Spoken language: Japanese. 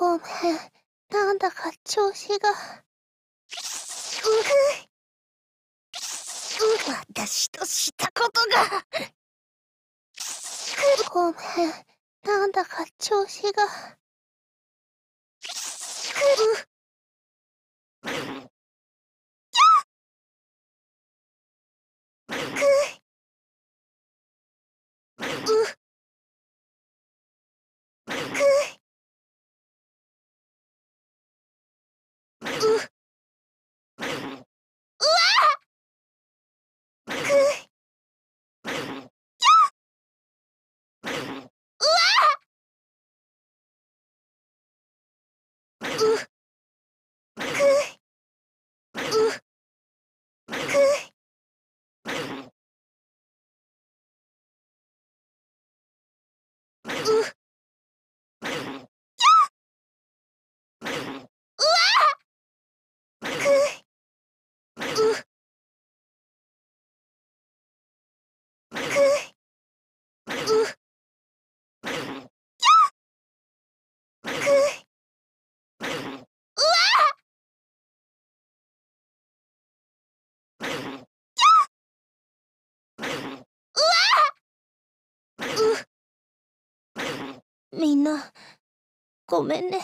ごめん。なんだか調子が。私としたことが。ごめん。なんだか調子が。Ugh. みんなごめんね